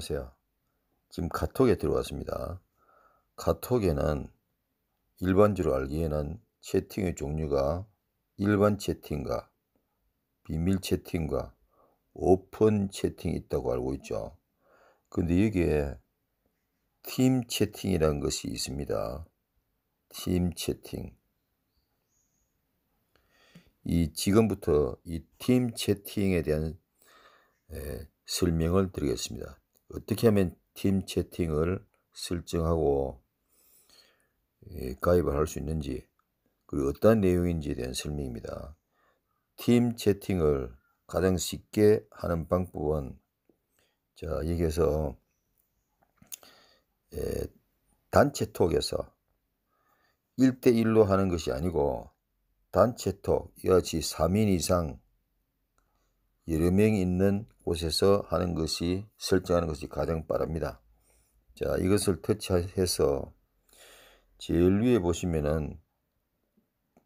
안녕하세요. 지금 카톡에 들어왔습니다. 카톡에는 일반적으로 알기에는 채팅의 종류가 일반 채팅과 비밀 채팅과 오픈 채팅이 있다고 알고 있죠. 근데 여기에 팀 채팅이라는 것이 있습니다. 팀 채팅. 이 지금부터 이 팀 채팅에 대한 에, 설명을 드리겠습니다. 어떻게 하면 팀 채팅을 설정하고 예, 가입을 할 수 있는지 그리고 어떤 내용인지에 대한 설명입니다. 팀 채팅을 가장 쉽게 하는 방법은 자 여기에서 에, 예, 단체톡에서 1대1로 하는 것이 아니고 단체톡 여하 3인 이상 여러 명 있는 곳에서 하는 것이 설정하는 것이 가장 빠릅니다. 자, 이것을 터치해서 제일 위에 보시면은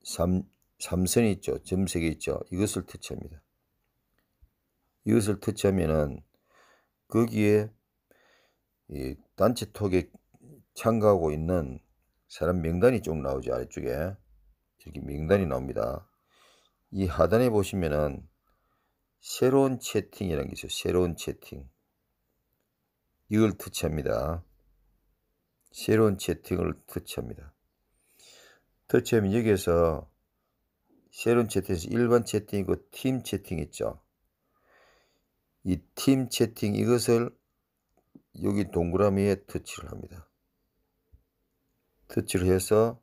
3, 3선이 있죠. 점색이 있죠. 이것을 터치합니다. 이것을 터치하면은 거기에 이 단체 톡에 참가하고 있는 사람 명단이 쭉 나오죠. 아래쪽에 이렇게 명단이 나옵니다. 이 하단에 보시면은 새로운 채팅이라는 게 있어요. 새로운 채팅. 이걸 터치합니다. 새로운 채팅을 터치합니다. 터치하면 여기에서 새로운 채팅에서 일반 채팅이고 팀 채팅 있죠. 이 팀 채팅 이것을 여기 동그라미에 터치를 합니다. 터치를 해서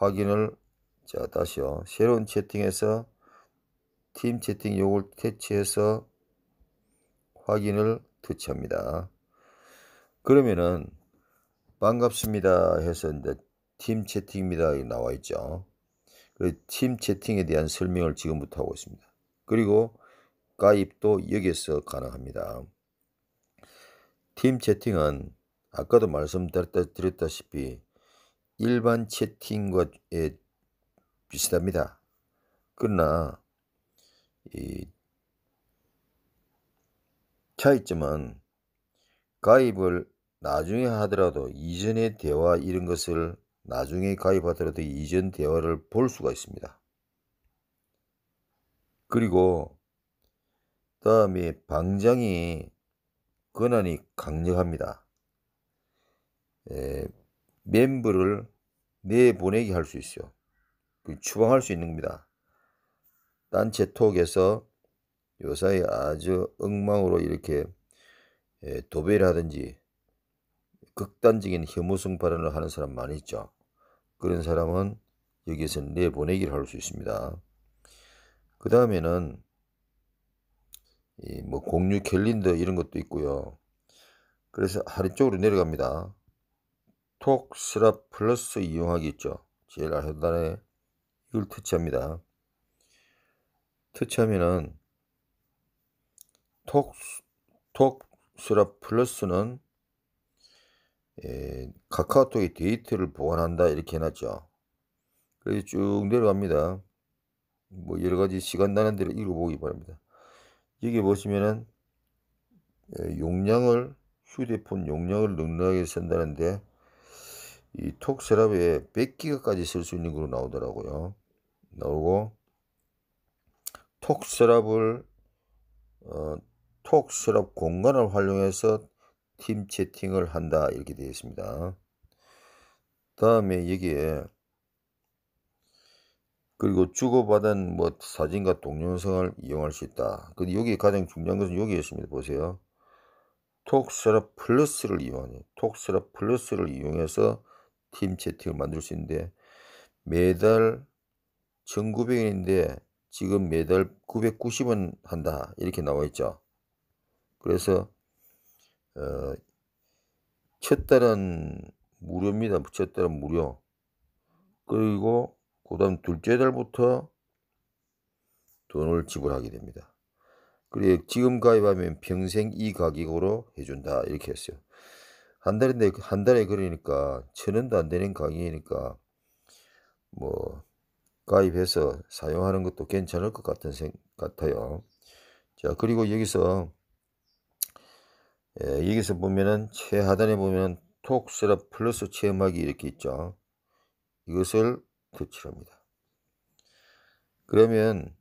확인을 자 다시요. 새로운 채팅에서 팀 채팅 요걸 캐치해서 확인을 터치합니다. 그러면은 반갑습니다 해서 이제 팀 채팅입니다 나와 있죠. 팀 채팅에 대한 설명을 지금부터 하고 있습니다. 그리고 가입도 여기에서 가능합니다. 팀 채팅은 아까도 말씀드렸다시피 일반 채팅과에 비슷합니다. 그러나 이 차이점은 가입을 나중에 하더라도 이전의 대화 이런 것을 나중에 가입하더라도 이전 대화를 볼 수가 있습니다. 그리고 다음에 방장이 권한이 강력합니다. 에, 예, 멤버를 내보내게 할 수 있어요. 그 추방할 수 있는 겁니다. 딴체 톡에서 요사이 아주 엉망으로 이렇게 예, 도배를 하든지 극단적인 혐오성 발언을 하는 사람 많이 있죠. 그런 사람은 여기에서 내보내기를 할 수 있습니다. 그 다음에는 뭐 공유 캘린더 이런 것도 있고요. 그래서 하리 쪽으로 내려갑니다. 톡스라 플러스 이용하기 있죠. 제일 하단에 이걸 터치합니다. 특첨이는 톡, 톡 수랍 플러스는 예, 카카오톡의 데이터를 보관한다 이렇게 해놨죠. 그래서 쭉 내려갑니다. 뭐 여러가지 시간 나는 대로 읽어보기 바랍니다. 여기 보시면은 예, 용량을 휴대폰 용량을 넉넉하게 쓴다는데 이톡 서랍에 100기가까지 쓸 수 있는 걸로 나오더라고요. 나오고 톡서랍을 어, 톡 서랍 공간을 활용해서 팀 채팅을 한다 이렇게 되어 있습니다. 다음에 여기에 그리고 주고받은 뭐 사진과 동영상을 이용할 수 있다. 근데 여기 가장 중요한 것은 여기에 있습니다. 보세요. 톡 서랍 플러스를 이용하는 톡 서랍 플러스를 이용해서 팀 채팅을 만들 수 있는데 매달 1,900원인데 지금 매달 990원 한다 이렇게 나와 있죠. 그래서 어, 첫 달은 무료입니다. 첫 달은 무료. 그리고 그 다음 둘째 달부터 돈을 지불하게 됩니다. 그리고 지금 가입하면 평생 이 가격으로 해준다 이렇게 했어요. 한 달인데 한 달에 그러니까 천 원도 안 되는 가격이니까 뭐 가입해서 사용하는 것도 괜찮을 것 같은 생, 같아요. 자, 그리고 여기서, 예, 여기서 보면은 최하단에 보면톡스라 플러스 체험하기 이렇게 있죠. 이것을 터치합니다. 그러면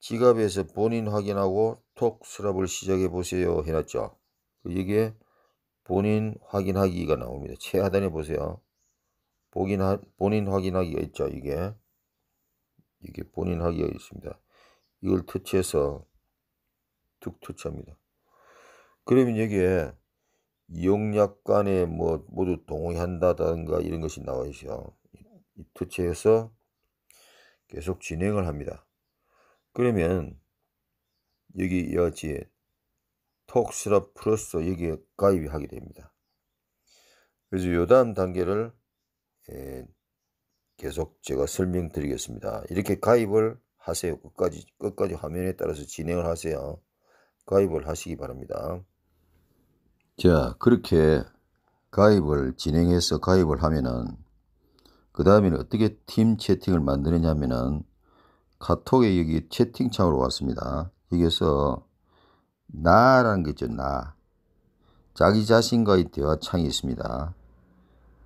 지갑에서 본인 확인하고 톡스랍을 시작해 보세요 해놨죠. 그 여기에 본인 확인하기가 나옵니다. 최하단에 보세요. 본인 확인하기가 있죠. 이게 이게 본인 하기가 있습니다. 이걸 터치해서 툭 터치합니다. 그러면 여기에 용약간에 뭐 모두 동의한다든가 이런 것이 나와 있어요. 이 터치해서 계속 진행을 합니다. 그러면 여기 여지에 톡스럽 플러스 여기에 가입하게 이 됩니다. 그래서 요 다음 단계를 예, 계속 제가 설명드리겠습니다. 이렇게 가입을 하세요. 끝까지 끝까지 화면에 따라서 진행을 하세요. 가입을 하시기 바랍니다. 자, 그렇게 가입을 진행해서 가입을 하면은 그 다음에는 어떻게 팀 채팅을 만드느냐면은 카톡에 여기 채팅창으로 왔습니다. 여기서 나라는 게 있죠. 나. 자기 자신과의 대화창이 있습니다.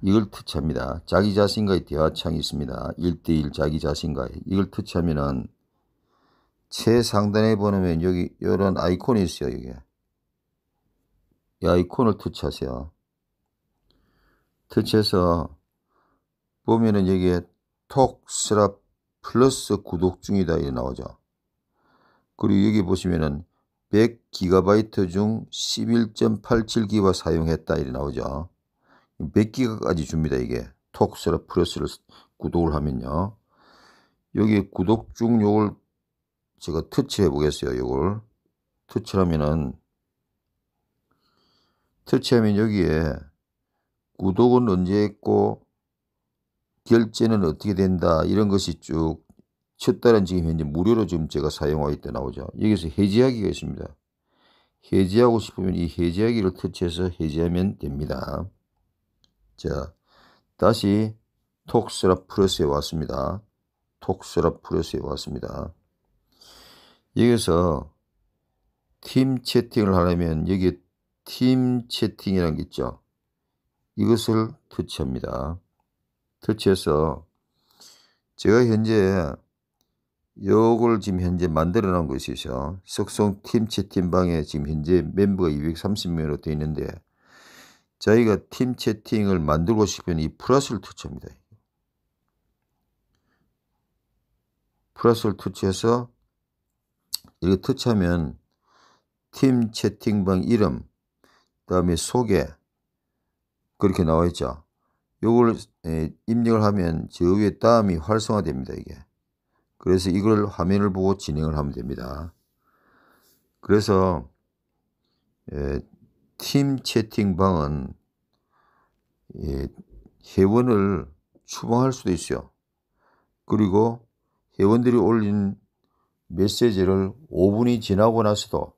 이걸 터치합니다. 자기 자신과의 대화창이 있습니다. 1대1 자기 자신과의 이걸 터치하면은 최상단에 보면 여기 이런 아이콘이 있어요. 이게. 이 아이콘을 터치하세요. 터치해서 보면은 여기에 톡스랍 플러스 구독 중이다 이 나오죠. 그리고 여기 보시면은 100GB 중 11.87GB 사용했다 이 나오죠. 몇 기가까지 줍니다 이게 톡스라 플러스를 구독을 하면요 여기 구독 중 요걸 제가 터치해 보겠어요 요걸 터치하면은 터치하면 여기에 구독은 언제 했고 결제는 어떻게 된다 이런 것이 쭉 첫 달은 지금 현재 무료로 지금 제가 사용하고 있다 나오죠 여기서 해지하기가 있습니다 해지하고 싶으면 이 해지하기를 터치해서 해지하면 됩니다 자, 다시 톡스라 프러스에 왔습니다. 톡스라 프러스에 왔습니다. 여기서 팀 채팅을 하려면 여기 팀 채팅이라는 게 있죠. 이것을 터치합니다. 터치해서 제가 현재 요걸 지금 현재 만들어 놓은 것이죠. 석송팀 채팅방에 지금 현재 멤버가 230명으로 되어 있는데 저희가팀 채팅을 만들고 싶은 이 플러스를 터치합니다. 플러스를 터치해서 이렇게 터치하면 팀 채팅방 이름, 그 다음에 소개 그렇게 나와 있죠. 요걸 입력을 하면 저 위에 다음이 활성화됩니다. 이게. 그래서 이걸 화면을 보고 진행을 하면 됩니다. 그래서 예, 팀 채팅방은 예, 회원을 추방할 수도 있어요. 그리고 회원들이 올린 메시지를 5분이 지나고 나서도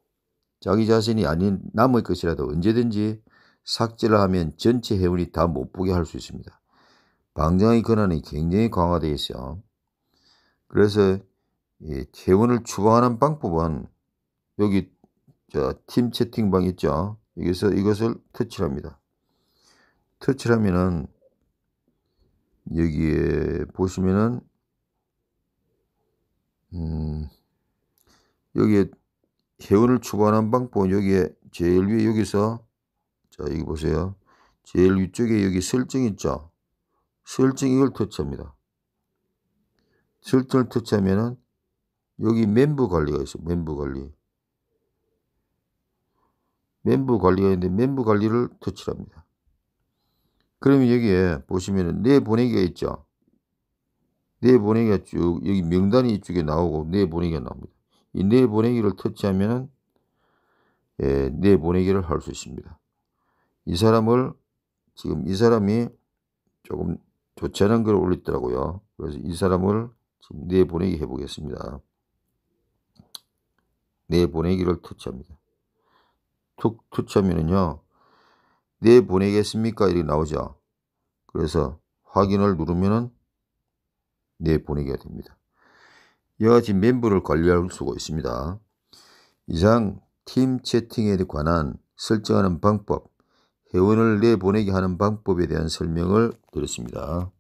자기 자신이 아닌 남의 것이라도 언제든지 삭제를 하면 전체 회원이 다 못 보게 할 수 있습니다. 방장의 권한이 굉장히 강화되어 있어요. 그래서 이 예, 회원을 추방하는 방법은 여기 저팀 채팅방 있죠. 여기서 이것을 터치합니다. 터치하면은 를 여기에 보시면은 음 여기에 회원을 추구하는 방법 은 여기에 제일 위에 여기서 자 여기 보세요. 제일 위쪽에 여기 설정 있죠. 설정 이걸 터치합니다. 설정을 터치하면은 여기 멤버 관리가 있어요. 멤버 관리. 멘부 관리가 있는데 멘부 관리를 터치합니다. 그러면 여기에 보시면은 내 보내기가 있죠. 내 보내기가 쭉 여기 명단이 이쪽에 나오고 내 보내기가 나옵니다. 이내 보내기를 터치하면은 예, 내 보내기를 할 수 있습니다. 이 사람을 지금 이 사람이 조금 좋지 않은 글을 올렸더라고요. 그래서 이 사람을 지금 내 보내기 해보겠습니다. 내 보내기를 터치합니다. 투, 투첨이는요. 내 보내겠습니까? 이렇게 나오죠. 그래서 확인을 누르면은 내보내게 네, 됩니다. 여와 같이 멤버를 관리할 수가 있습니다. 이상 팀 채팅에 관한 설정하는 방법, 회원을 내보내게 네, 하는 방법에 대한 설명을 드렸습니다.